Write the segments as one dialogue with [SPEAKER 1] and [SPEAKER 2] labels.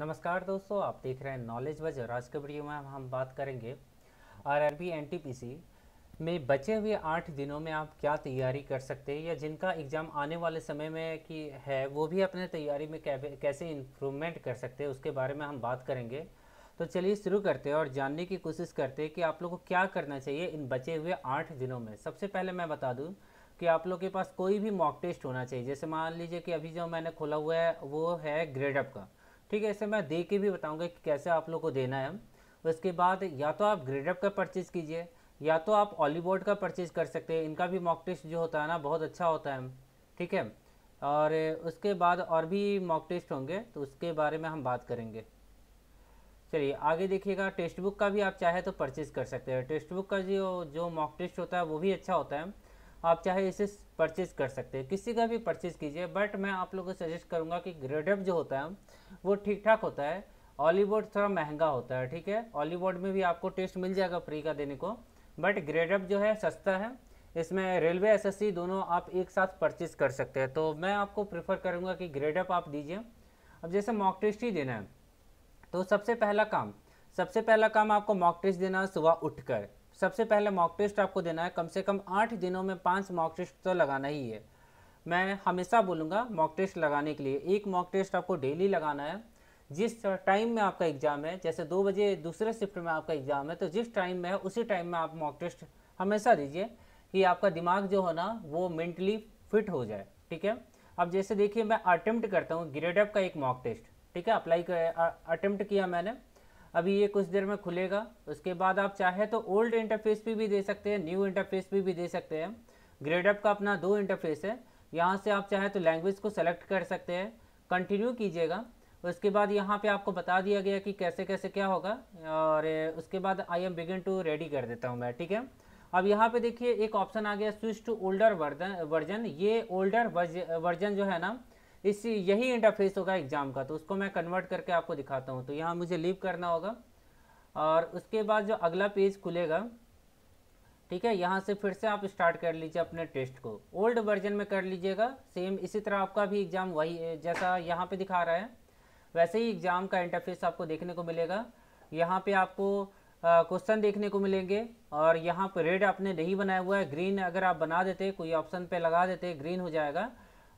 [SPEAKER 1] नमस्कार दोस्तों आप देख रहे हैं नॉलेज वज आज के वीडियो में हम बात करेंगे आरआरबी एनटीपीसी में बचे हुए आठ दिनों में आप क्या तैयारी कर सकते हैं या जिनका एग्ज़ाम आने वाले समय में की है वो भी अपने तैयारी में कैसे इम्प्रूवमेंट कर सकते हैं उसके बारे में हम बात करेंगे तो चलिए शुरू करते हैं और जानने की कोशिश करते हैं कि आप लोग को क्या करना चाहिए इन बचे हुए आठ दिनों में सबसे पहले मैं बता दूँ कि आप लोग के पास कोई भी मॉक टेस्ट होना चाहिए जैसे मान लीजिए कि अभी जो मैंने खोला हुआ है वो है ग्रेडअप का ठीक है इसे मैं दे के भी बताऊँगा कि कैसे आप लोग को देना है उसके बाद या तो आप ग्रेडअप का परचेज़ कीजिए या तो आप ऑलीबोर्ड का परचेज़ कर सकते हैं इनका भी मॉक टेस्ट जो होता है ना बहुत अच्छा होता है ठीक है और उसके बाद और भी मॉक टेस्ट होंगे तो उसके बारे में हम बात करेंगे चलिए आगे देखिएगा टेक्स्ट बुक का भी आप चाहे तो परचेज़ कर सकते हैं टेक्स्ट बुक का जो जो मॉक टेस्ट होता है वो भी अच्छा होता है आप चाहे इसे परचेज कर सकते हैं किसी का भी परचेज कीजिए बट मैं आप लोगों को सजेस्ट करूँगा कि ग्रेडअप जो होता है वो ठीक ठाक होता है ऑलीवुड थोड़ा महंगा होता है ठीक है ऑलीवुड में भी आपको टेस्ट मिल जाएगा फ्री का देने को बट ग्रेडअप जो है सस्ता है इसमें रेलवे एस दोनों आप एक साथ परचेज कर सकते हैं तो मैं आपको प्रेफर करूँगा कि ग्रेडअप आप दीजिए अब जैसे मॉक टेस्ट ही देना है तो सबसे पहला काम सबसे पहला काम आपको मॉक टेस्ट देना है सुबह उठकर सबसे पहले मॉक टेस्ट आपको देना है कम से कम आठ दिनों में पाँच मॉक टेस्ट तो लगाना ही है मैं हमेशा बोलूँगा मॉक टेस्ट लगाने के लिए एक मॉक टेस्ट आपको डेली लगाना है जिस टाइम में आपका एग्ज़ाम है जैसे दो बजे दूसरे शिफ्ट में आपका एग्ज़ाम है तो जिस टाइम में है उसी टाइम में आप मॉक टेस्ट हमेशा दीजिए कि आपका दिमाग जो हो ना वो मेंटली फिट हो जाए ठीक है अब जैसे देखिए मैं अटेम्प्ट करता हूँ ग्रेडअप का एक मॉक टेस्ट ठीक है अप्लाई अटेम्प्ट किया मैंने अभी ये कुछ देर में खुलेगा उसके बाद आप चाहे तो ओल्ड इंटरफेस भी भी दे सकते हैं न्यू इंटरफेस भी भी दे सकते हैं ग्रेडअप का अपना दो इंटरफेस है यहाँ से आप चाहे तो लैंग्वेज को सेलेक्ट कर सकते हैं कंटिन्यू कीजिएगा उसके बाद यहाँ पे आपको बता दिया गया कि कैसे कैसे क्या होगा और उसके बाद I am begin to ready कर देता हूँ मैं ठीक है अब यहाँ पे देखिए एक ऑप्शन आ गया स्विच टू ओल्डर वर्जन ये ओल्डर वर्जन जो है ना इस यही इंटरफेस होगा एग्ज़ाम का तो उसको मैं कन्वर्ट करके आपको दिखाता हूँ तो यहाँ मुझे लीव करना होगा और उसके बाद जो अगला पेज खुलेगा ठीक है यहाँ से फिर से आप स्टार्ट कर लीजिए अपने टेस्ट को ओल्ड वर्जन में कर लीजिएगा सेम इसी तरह आपका भी एग्ज़ाम वही जैसा यहाँ पे दिखा रहा है वैसे ही एग्ज़ाम का इंटरफेस आपको देखने को मिलेगा यहाँ पे आपको क्वेश्चन देखने को मिलेंगे और यहाँ पर रेड आपने नहीं बनाया हुआ है ग्रीन अगर आप बना देते कोई ऑप्शन पर लगा देते ग्रीन हो जाएगा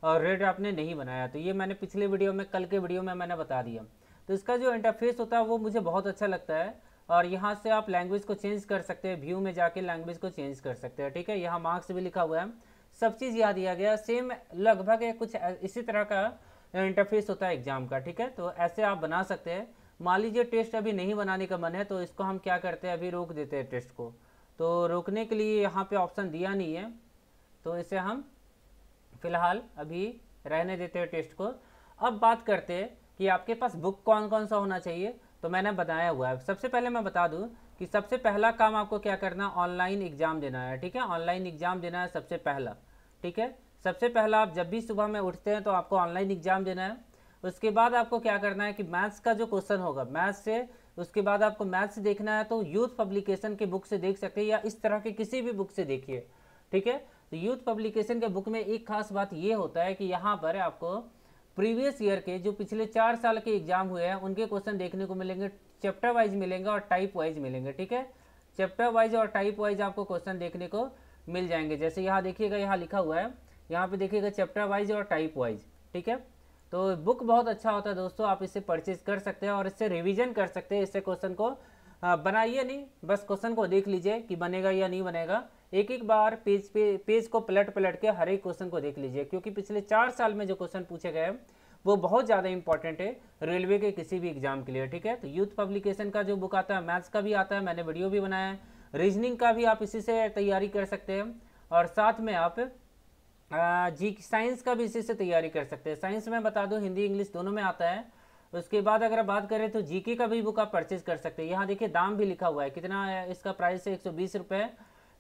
[SPEAKER 1] और रेड आपने नहीं बनाया तो ये मैंने पिछले वीडियो में कल के वीडियो में मैंने बता दिया तो इसका जो इंटरफेस होता है वो मुझे बहुत अच्छा लगता है और यहाँ से आप लैंग्वेज को चेंज कर सकते हैं व्यू में जाके लैंग्वेज को चेंज कर सकते हैं ठीक है यहाँ मार्क्स भी लिखा हुआ है सब चीज़ यहाँ दिया गया सेम लगभग कुछ इसी तरह का इंटरफेस होता है एग्जाम का ठीक है तो ऐसे आप बना सकते हैं मान लीजिए टेस्ट अभी नहीं बनाने का मन है तो इसको हम क्या करते हैं अभी रोक देते हैं टेस्ट को तो रोकने के लिए यहाँ पे ऑप्शन दिया नहीं है तो इसे हम फिलहाल अभी रहने देते हैं टेस्ट को अब बात करते हैं कि आपके पास बुक कौन कौन सा होना चाहिए तो मैंने बताया हुआ है सबसे पहले मैं बता दूं कि सबसे पहला काम आपको क्या करना ऑनलाइन एग्ज़ाम देना है ठीक है ऑनलाइन एग्ज़ाम देना है सबसे पहला ठीक है सबसे पहला आप जब भी सुबह में उठते हैं तो आपको ऑनलाइन एग्ज़ाम देना है उसके बाद आपको क्या करना है कि मैथ्स का जो क्वेश्चन होगा मैथ्स से उसके बाद आपको मैथ्स देखना है तो यूथ पब्लिकेशन के बुक से देख सकते हैं या इस तरह के किसी भी बुक से देखिए ठीक है तो यूथ पब्लिकेशन के बुक में एक खास बात ये होता है कि यहाँ पर आपको प्रीवियस ईयर के जो पिछले चार साल के एग्जाम हुए हैं उनके क्वेश्चन देखने को मिलेंगे चैप्टर वाइज मिलेंगे और टाइप वाइज मिलेंगे ठीक है चैप्टर वाइज और टाइप वाइज आपको क्वेश्चन देखने को मिल जाएंगे जैसे यहाँ देखिएगा यहाँ लिखा हुआ है यहाँ पे देखिएगा चैप्टर वाइज और टाइप वाइज ठीक है तो बुक बहुत अच्छा होता है दोस्तों आप इसे परचेज कर सकते हैं और इससे रिविजन कर सकते हैं इससे क्वेश्चन को हाँ, बनाइए नहीं बस क्वेश्चन को देख लीजिए कि बनेगा या नहीं बनेगा एक एक बार पेज पे पेज को पलट पलट के हर एक क्वेश्चन को देख लीजिए क्योंकि पिछले चार साल में जो क्वेश्चन पूछे गए हैं वो बहुत ज़्यादा इंपॉर्टेंट है रेलवे के किसी भी एग्जाम के लिए ठीक है तो यूथ पब्लिकेशन का जो बुक आता है मैथ्स का भी आता है मैंने वीडियो भी बनाया है रीजनिंग का भी आप इसी से तैयारी कर सकते हैं और साथ में आप जी साइंस का भी इसी से तैयारी कर सकते हैं साइंस में बता दूँ हिंदी इंग्लिश दोनों में आता है उसके बाद अगर बात करें तो जीके का भी बुक आप परचेज कर सकते हैं यहाँ देखिए दाम भी लिखा हुआ है कितना है इसका प्राइस है एक सौ बीस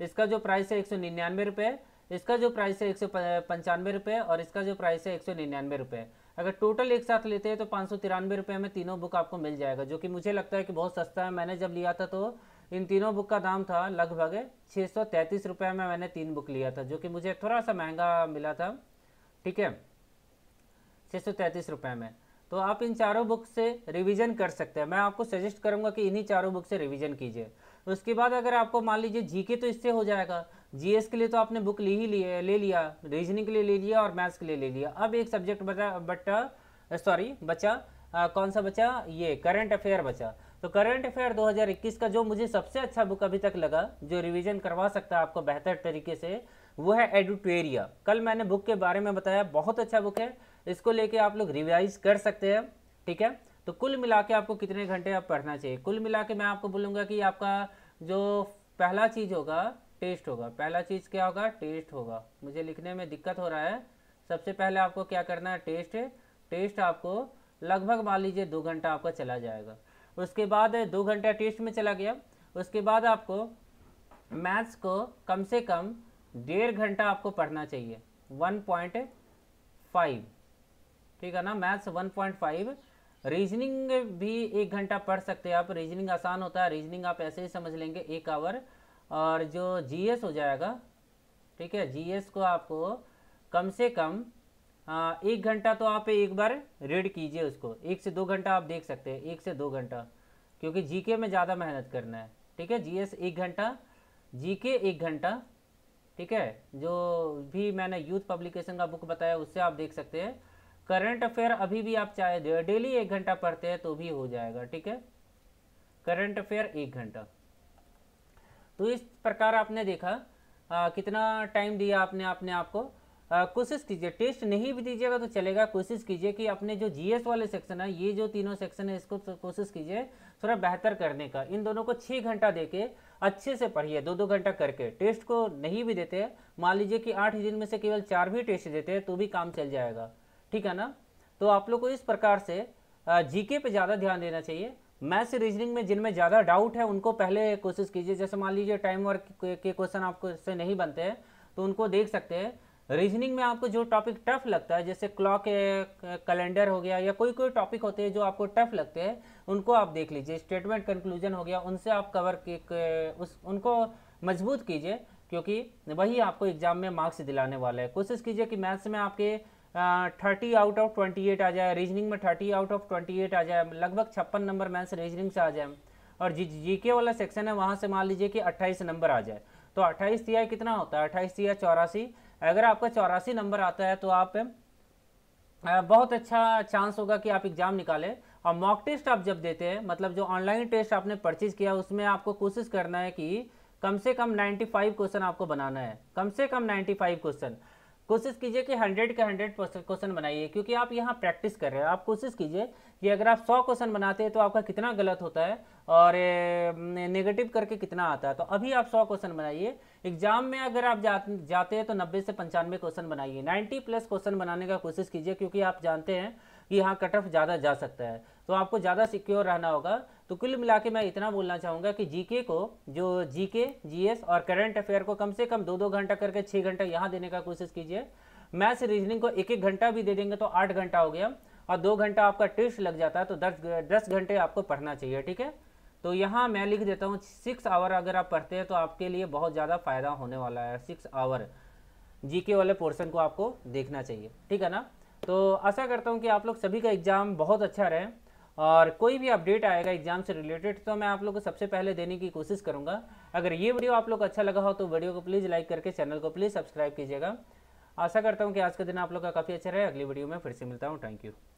[SPEAKER 1] इसका जो प्राइस है एक सौ निन्यानवे रुपये इसका जो प्राइस है एक सौ पंचानवे रुपये और इसका जो प्राइस है एक सौ निन्यानवे रुपये अगर टोटल एक साथ लेते हैं तो पाँच सौ तिरानवे रुपये में तीनों बुक आपको मिल जाएगा जो कि मुझे लगता है कि बहुत सस्ता है मैंने जब लिया था तो इन तीनों बुक का दाम था लगभग छः सौ तैंतीस रुपये में मैंने तीन बुक लिया था जो कि मुझे थोड़ा सा महंगा मिला था ठीक है छः सौ तैंतीस रुपये में तो आप इन चारों बुक से रिवीजन कर सकते हैं मैं आपको सजेस्ट करूंगा कि इन्हीं चारों बुक से रिवीजन कीजिए उसके बाद अगर आपको मान लीजिए जीके तो इससे हो जाएगा जीएस के लिए तो आपने बुक ली ही लिए ले लिया रीजनिंग के लिए ले लिया और मैथ्स के लिए ले लिया अब एक सब्जेक्ट बचा बटा सॉरी बचा आ, कौन सा बचा ये करंट अफेयर बचा तो करंट अफेयर 2021 का जो मुझे सबसे अच्छा बुक अभी तक लगा जो रिवीजन करवा सकता है आपको बेहतर तरीके से वो है एडुटेरिया कल मैंने बुक के बारे में बताया बहुत अच्छा बुक है इसको लेके आप लोग रिवाइज कर सकते हैं ठीक है तो कुल मिला के आपको कितने घंटे आप पढ़ना चाहिए कुल मिला के मैं आपको बोलूँगा कि आपका जो पहला चीज़ होगा टेस्ट होगा पहला चीज़ क्या होगा टेस्ट होगा मुझे लिखने में दिक्कत हो रहा है सबसे पहले आपको क्या करना है टेस्ट टेस्ट आपको लगभग मान लीजिए दो घंटा आपका चला जाएगा उसके बाद दो घंटा टेस्ट में चला गया उसके बाद आपको मैथ्स को कम से कम डेढ़ घंटा आपको पढ़ना चाहिए वन पॉइंट फाइव ठीक है ना maths one point five reasoning भी एक घंटा पढ़ सकते हैं आप रीजनिंग आसान होता है रीजनिंग आप ऐसे ही समझ लेंगे एक आवर और जो जीएस हो जाएगा ठीक है जीएस को आपको कम से कम आ, एक घंटा तो आप एक बार रीड कीजिए उसको एक से दो घंटा आप देख सकते हैं एक से दो घंटा क्योंकि जीके में ज़्यादा मेहनत करना है ठीक है जीएस एक घंटा जीके एक घंटा ठीक है जो भी मैंने यूथ पब्लिकेशन का बुक बताया उससे आप देख सकते हैं करंट अफेयर अभी भी आप चाहे डेली एक घंटा पढ़ते हैं तो भी हो जाएगा ठीक है करंट अफेयर एक घंटा तो इस प्रकार आपने देखा आ, कितना टाइम दिया आपने आपने आपको कोशिश कीजिए टेस्ट नहीं भी दीजिएगा तो चलेगा कोशिश कीजिए कि अपने जो जीएस वाले सेक्शन है ये जो तीनों सेक्शन है इसको तो कोशिश कीजिए थोड़ा बेहतर करने का इन दोनों को छः घंटा दे के अच्छे से पढ़िए दो दो घंटा करके टेस्ट को नहीं भी देते मान लीजिए कि आठ दिन में से केवल चार भी टेस्ट देते हैं तो भी काम चल जाएगा ठीक है ना तो आप लोग को इस प्रकार से जीके पे ज़्यादा ध्यान देना चाहिए मैथ्स रीजनिंग में जिनमें ज़्यादा डाउट है उनको पहले कोशिश कीजिए जैसे मान लीजिए टाइम वर्क के क्वेश्चन आपको से नहीं बनते हैं तो उनको देख सकते हैं रीजनिंग में आपको जो टॉपिक टफ लगता है जैसे क्लॉक कैलेंडर हो गया या कोई कोई टॉपिक होते हैं जो आपको टफ लगते हैं उनको आप देख लीजिए स्टेटमेंट कंक्लूजन हो गया उनसे आप कवर उस उनको मजबूत कीजिए क्योंकि वही आपको एग्जाम में मार्क्स दिलाने वाला है कोशिश कीजिए कि मैथ्स में आपके thirty out of twenty eight आ जाए रीजनिंग में thirty out of twenty eight आ जाए लगभग छप्पन नंबर मैथ्स रीजनिंग से आ जाए और जी जीके वाला सेक्शन है वहाँ से मान लीजिए कि अट्ठाईस नंबर आ जाए तो अट्ठाईस सी कितना होता है अट्ठाईस सी चौरासी अगर आपका चौरासी नंबर आता है तो आप बहुत अच्छा चांस होगा कि आप एग्ज़ाम निकालें और मॉक टेस्ट आप जब देते हैं मतलब जो ऑनलाइन टेस्ट आपने परचेज किया उसमें आपको कोशिश करना है कि कम से कम 95 क्वेश्चन आपको बनाना है कम से कम 95 क्वेश्चन कोशिश कीजिए कि हंड्रेड के हंड्रेड क्वेश्चन बनाइए क्योंकि आप यहाँ प्रैक्टिस कर रहे हैं आप कोशिश कीजिए कि अगर आप सौ क्वेश्चन बनाते हैं तो आपका कितना गलत होता है और नेगेटिव करके कितना आता है तो अभी आप सौ क्वेश्चन बनाइए एग्जाम में अगर आप जा, जाते हैं तो नब्बे से पंचानवे क्वेश्चन बनाइए नाइन्टी प्लस क्वेश्चन बनाने का कोशिश कीजिए क्योंकि आप जानते हैं कि यहाँ कट ऑफ ज़्यादा जा सकता है तो आपको ज़्यादा सिक्योर रहना होगा तो कुल मिला के मैं इतना बोलना चाहूँगा कि जीके को जो जीके जीएस और करंट अफेयर को कम से कम दो दो घंटा करके छः घंटा यहाँ देने का कोशिश कीजिए मैथ्स रीजनिंग को एक एक घंटा भी दे देंगे तो आठ घंटा हो गया और दो घंटा आपका टेस्ट लग जाता है तो दस दस घंटे आपको पढ़ना चाहिए ठीक है तो यहाँ मैं लिख देता हूँ सिक्स आवर अगर आप पढ़ते हैं तो आपके लिए बहुत ज़्यादा फायदा होने वाला है सिक्स आवर जीके वाले पोर्सन को आपको देखना चाहिए ठीक है ना तो आशा करता हूँ कि आप लोग सभी का एग्ज़ाम बहुत अच्छा रहे और कोई भी अपडेट आएगा एग्जाम से रिलेटेड तो मैं आप लोग को सबसे पहले देने की कोशिश करूँगा अगर ये वीडियो आप लोग अच्छा लगा हो तो वीडियो को प्लीज़ लाइक करके चैनल को प्लीज़ सब्सक्राइब कीजिएगा आशा करता हूँ कि आज का दिन आप लोग का काफ़ी अच्छा रहे अगली वीडियो में फिर से मिलता हूँ थैंक यू